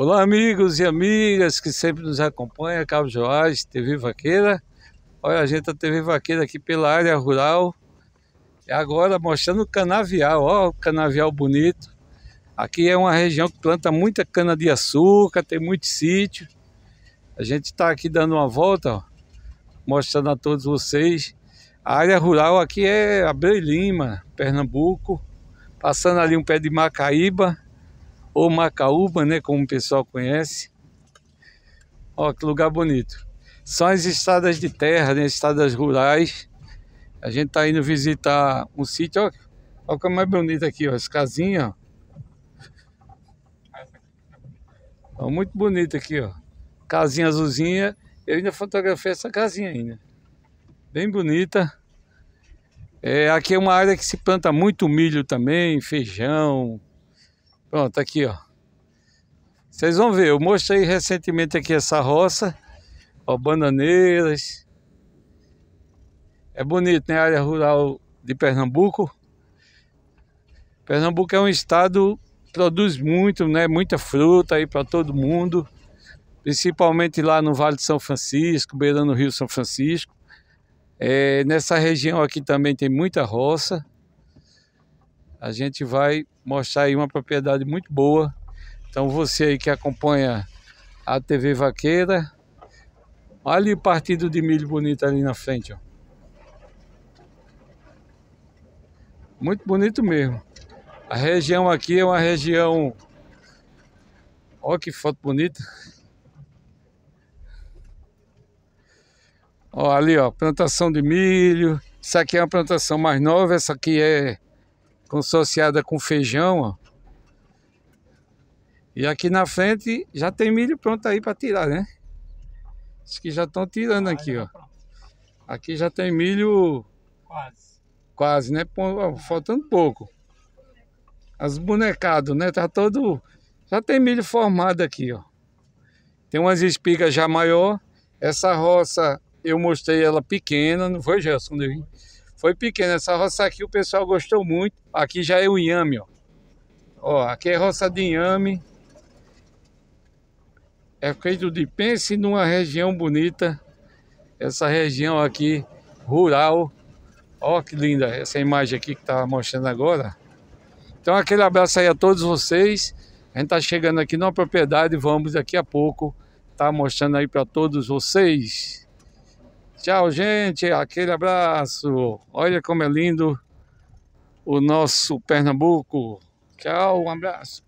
Olá, amigos e amigas que sempre nos acompanham, Carlos Joás, TV Vaqueira. Olha, a gente da tá TV Vaqueira aqui pela área rural. E é agora mostrando o canavial, ó, o canavial bonito. Aqui é uma região que planta muita cana-de-açúcar, tem muito sítio. A gente está aqui dando uma volta, ó, mostrando a todos vocês. A área rural aqui é Abreu Lima, Pernambuco. Passando ali um pé de Macaíba, ou Macaúba, né, como o pessoal conhece. Ó, que lugar bonito. São as estradas de terra, né, estradas rurais. A gente tá indo visitar um sítio, ó, olha como é bonito aqui, ó, as casinhas, ó. ó. Muito bonito aqui, ó. Casinha azulzinha. Eu ainda fotografei essa casinha ainda. Bem bonita. É, aqui é uma área que se planta muito milho também, feijão, Pronto, tá aqui ó. Vocês vão ver, eu mostrei recentemente aqui essa roça. Ó, bananeiras. É bonito, né? A área rural de Pernambuco. Pernambuco é um estado que produz muito, né? Muita fruta aí para todo mundo. Principalmente lá no Vale de São Francisco, beirando o Rio São Francisco. É, nessa região aqui também tem muita roça a gente vai mostrar aí uma propriedade muito boa. Então você aí que acompanha a TV Vaqueira, olha o partido de milho bonito ali na frente, ó. Muito bonito mesmo. A região aqui é uma região... Olha que foto bonita. Ó, ali, ó, plantação de milho. Isso aqui é uma plantação mais nova, essa aqui é associada com feijão, ó. E aqui na frente já tem milho pronto aí para tirar, né? Acho que já estão tirando ah, aqui, ó. Tá aqui já tem milho... Quase. Quase, né? Faltando pouco. As bonecados, né? Tá todo... Já tem milho formado aqui, ó. Tem umas espigas já maior. Essa roça eu mostrei ela pequena, não foi, Gerson? Não foi pequena. Essa roça aqui o pessoal gostou muito. Aqui já é o inhame, ó. Ó, aqui é roça de inhame. É feito de pense numa região bonita. Essa região aqui, rural. Ó que linda essa imagem aqui que tá mostrando agora. Então aquele abraço aí a todos vocês. A gente tá chegando aqui numa propriedade, vamos daqui a pouco tá mostrando aí para todos vocês. Tchau, gente. Aquele abraço. Olha como é lindo o nosso Pernambuco. Tchau, um abraço.